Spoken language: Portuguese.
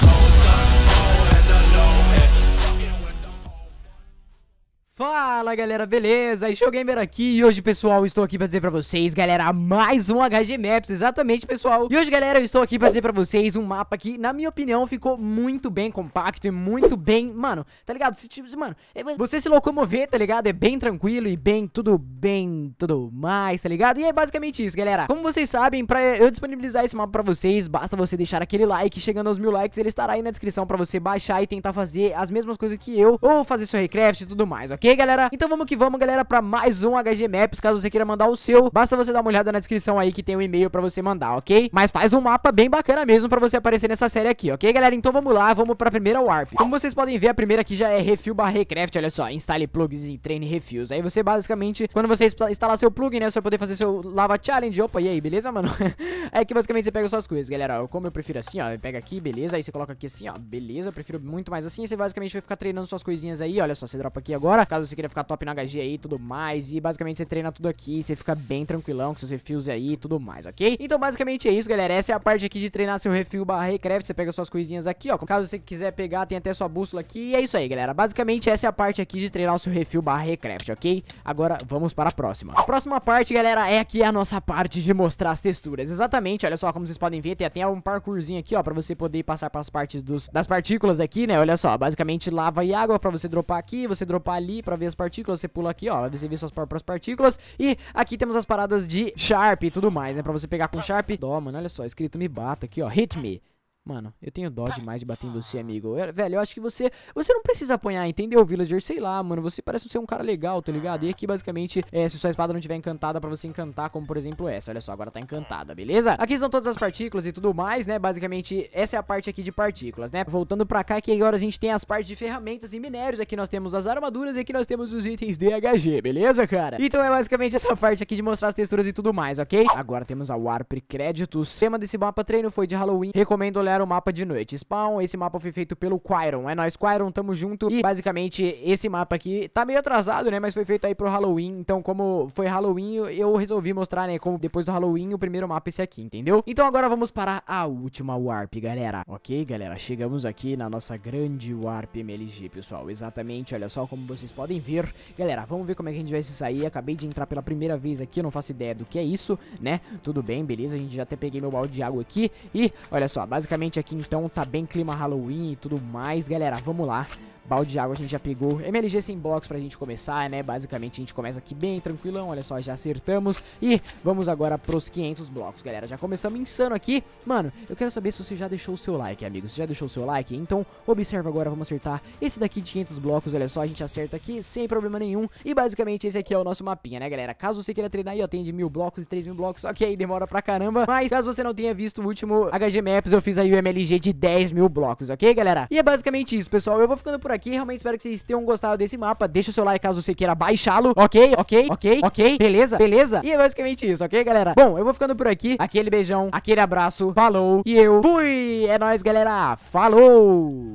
soul. Fala galera, beleza? É Showgamer aqui e hoje pessoal, estou aqui para dizer para vocês, galera, mais um HG Maps, exatamente pessoal E hoje galera, eu estou aqui para dizer para vocês um mapa que, na minha opinião, ficou muito bem compacto e muito bem, mano, tá ligado? Se, tipo, é, mano, você se locomover, tá ligado? É bem tranquilo e bem, tudo bem, tudo mais, tá ligado? E é basicamente isso galera Como vocês sabem, para eu disponibilizar esse mapa para vocês, basta você deixar aquele like Chegando aos mil likes, ele estará aí na descrição para você baixar e tentar fazer as mesmas coisas que eu Ou fazer seu recraft e tudo mais, ok? ok, galera? Então vamos que vamos, galera, pra mais um HG Maps. Caso você queira mandar o seu, basta você dar uma olhada na descrição aí que tem o um e-mail pra você mandar, ok? Mas faz um mapa bem bacana mesmo pra você aparecer nessa série aqui, ok, galera? Então vamos lá, vamos pra primeira Warp. Como vocês podem ver, a primeira aqui já é refil barra recraft, olha só, instale plugs e treine refills. Aí você basicamente, quando você instalar seu plugin, né, você vai poder fazer seu lava challenge, opa, e aí, beleza, mano? é que basicamente você pega suas coisas, galera, como eu prefiro assim, ó, pega aqui, beleza, aí você coloca aqui assim, ó, beleza, eu prefiro muito mais assim, você basicamente vai ficar treinando suas coisinhas aí, olha só, você dropa aqui agora, caso caso você queira ficar top na HG aí e tudo mais. E basicamente você treina tudo aqui, você fica bem tranquilão com seus refills aí e tudo mais, ok? Então basicamente é isso, galera. Essa é a parte aqui de treinar seu refil barra recraft. Você pega suas coisinhas aqui, ó. Caso você quiser pegar, tem até sua bússola aqui. E é isso aí, galera. Basicamente essa é a parte aqui de treinar o seu refil barra recraft, ok? Agora vamos para a próxima. A próxima parte, galera, é aqui a nossa parte de mostrar as texturas. Exatamente, olha só como vocês podem ver, tem até um parkourzinho aqui, ó, pra você poder passar pras partes dos, das partículas aqui, né? Olha só, basicamente lava e água pra você dropar aqui, você dropar ali, pra ver as partículas, você pula aqui, ó, você vê suas próprias partículas. E aqui temos as paradas de Sharp e tudo mais, né? Pra você pegar com Sharp. Dó, mano, olha só, escrito me bata aqui, ó, hit me. Mano, eu tenho dó demais de bater em você, ah. amigo. Eu, velho, eu acho que você. Você não precisa apanhar, entendeu, villager? Sei lá, mano. Você parece ser um cara legal, tá ligado? E aqui, basicamente, é, se sua espada não tiver encantada pra você encantar, como por exemplo essa. Olha só, agora tá encantada, beleza? Aqui são todas as partículas e tudo mais, né? Basicamente, essa é a parte aqui de partículas, né? Voltando pra cá, que agora a gente tem as partes de ferramentas e minérios. Aqui nós temos as armaduras e aqui nós temos os itens DHG, beleza, cara? Então é basicamente essa parte aqui de mostrar as texturas e tudo mais, ok? Agora temos a Warp Créditos. O tema desse mapa treino foi de Halloween. Recomendo olhar era o mapa de noite. Spawn, esse mapa foi feito pelo Quiron. É nóis, Quiron, tamo junto. E basicamente esse mapa aqui tá meio atrasado, né? Mas foi feito aí pro Halloween. Então, como foi Halloween, eu resolvi mostrar, né? Como depois do Halloween, o primeiro mapa é esse aqui, entendeu? Então agora vamos para a última Warp, galera. Ok, galera? Chegamos aqui na nossa grande Warp MLG, pessoal. Exatamente, olha só como vocês podem ver. Galera, vamos ver como é que a gente vai se sair. Acabei de entrar pela primeira vez aqui, eu não faço ideia do que é isso, né? Tudo bem, beleza? A gente já até peguei meu balde de água aqui. E, olha só, basicamente aqui então tá bem clima Halloween e tudo mais, galera, vamos lá balde de água a gente já pegou. MLG sem box pra gente começar, né? Basicamente a gente começa aqui bem tranquilão, olha só, já acertamos. E vamos agora pros 500 blocos, galera. Já começamos insano aqui. Mano, eu quero saber se você já deixou o seu like, amigo. Você já deixou o seu like, então observa agora, vamos acertar esse daqui de 500 blocos, olha só, a gente acerta aqui sem problema nenhum. E basicamente esse aqui é o nosso mapinha, né, galera? Caso você queira treinar aí, ó, tem de mil blocos e três mil blocos, só que aí demora pra caramba. Mas caso você não tenha visto o último HG Maps, eu fiz aí o MLG de 10 mil blocos, ok, galera? E é basicamente isso, pessoal. Eu vou ficando por aqui aqui. Realmente espero que vocês tenham gostado desse mapa. Deixa o seu like caso você queira baixá-lo. Ok, ok, ok, ok. Beleza, beleza? E é basicamente isso, ok, galera? Bom, eu vou ficando por aqui. Aquele beijão, aquele abraço. Falou. E eu fui. É nóis, galera. Falou.